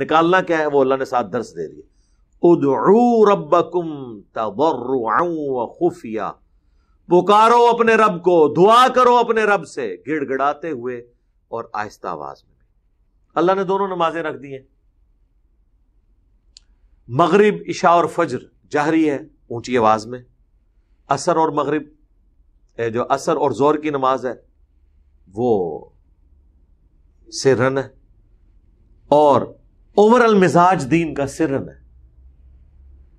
निकालना क्या है वो अल्लाह ने साथ दर्श दे दिए उदू खुफिया पुकारो अपने रब को दुआ करो अपने रब से गिड़गिड़ाते हुए और आहिस्ता आवाज में अल्लाह ने दोनों नमाजें रख दी हैं मगरिब इशा और फज्र जाहरी है ऊंची आवाज में असर और मगरिब जो असर और जोर की नमाज है वो सिरन है और ओवरऑल मिजाज दीन का सिरन है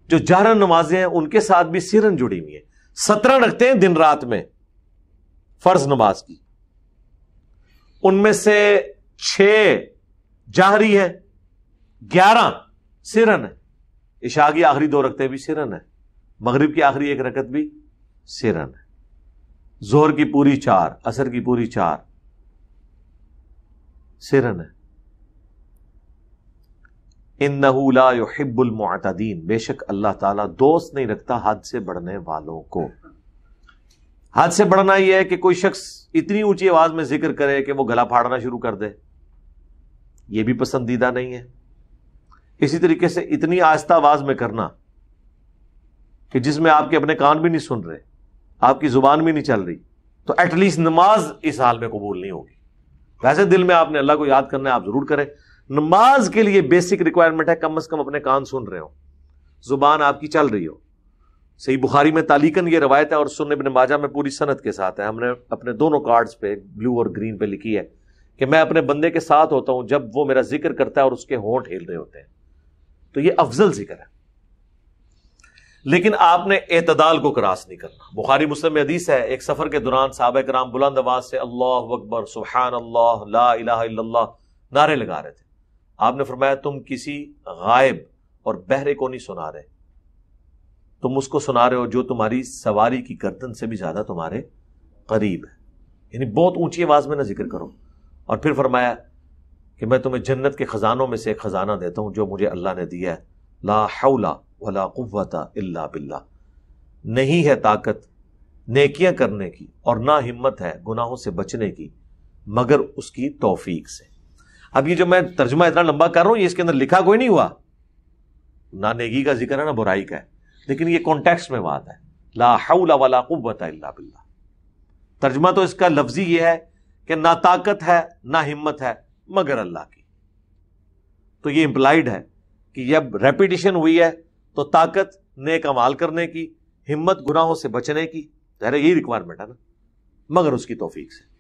जो जारा नमाजें हैं उनके साथ भी सिरन जुड़ी हुई है सत्रह रखते हैं दिन रात में फर्ज नमाज की उनमें से छ जाहरी है ग्यारह सिरन है ईशा की आखिरी दो रखते भी सिरन है मगरिब की आखिरी एक रकत भी सिरन है जोहर की पूरी चार असर की पूरी चार सिरन है इन बेशक अल्लाह ताला दोस्त नहीं रखता हद से बढ़ने वालों को हद से बढ़ना यह है कि कोई शख्स इतनी ऊंची आवाज में जिक्र करे कि वो गला फाड़ना शुरू कर दे ये भी पसंदीदा नहीं है इसी तरीके से इतनी आस्था आवाज में करना कि जिसमें आपके अपने कान भी नहीं सुन रहे आपकी जुबान भी नहीं चल रही तो एटलीस्ट नमाज इस हाल में कबूल नहीं होगी वैसे दिल में आपने अल्लाह को याद करना है आप जरूर करें नमाज के लिए बेसिक रिक्वायरमेंट है कम अज कम अपने कान सुन रहे हो जुबान आपकी चल रही हो सही बुखारी में तालीकन ये रवायत है और सुनने इबन माजा में पूरी सनत के साथ है हमने अपने दोनों कार्ड्स पे ब्लू और ग्रीन पे लिखी है कि मैं अपने बंदे के साथ होता हूं जब वो मेरा जिक्र करता है और उसके होंठ हिल रहे होते हैं तो ये अफजल जिक्र है लेकिन आपने एतदाल को क्रॉस नहीं करना बुखारी मुस्लिम अदीस है एक सफर के दौरान साहब राम बुलंद आवाज से अल्लाह अकबर सुबहान अल्लाह ला इलाहा इल्लल्लाह नारे लगा रहे थे आपने फरमाया तुम किसी गायब और बहरे को नहीं सुना रहे तुम उसको सुना रहे हो जो तुम्हारी सवारी की गर्दन से भी ज्यादा तुम्हारे करीब है यानी बहुत ऊंची आवाज में ना जिक्र करो और फिर फरमाया कि मैं तुम्हें जन्नत के खजानों में से एक खजाना देता हूं जो मुझे अल्लाह ने दिया है ला हौला वला कुव्वता इल्ला बिल्ला नहीं है ताकत नेकियां करने की और ना हिम्मत है गुनाहों से बचने की मगर उसकी तौफीक से अब ये जो मैं तर्जुमा इतना लंबा कर रहा हूं ये इसके अंदर लिखा कोई नहीं हुआ ना नेगी का जिक्र है ना बुराई का है लेकिन ये कॉन्टेक्स्ट में बात है ला हौला वाला कुत बिल्ला तर्जुमा तो इसका लफ्जी ये है कि ना ताकत है ना हिम्मत है मगर अल्लाह की तो ये इम्प्लाइड है कि जब रेपिटेशन हुई है तो ताकत नेक अमाल करने की हिम्मत गुनाहों से बचने की तो यही रिक्वायरमेंट है ना मगर उसकी तोफीक से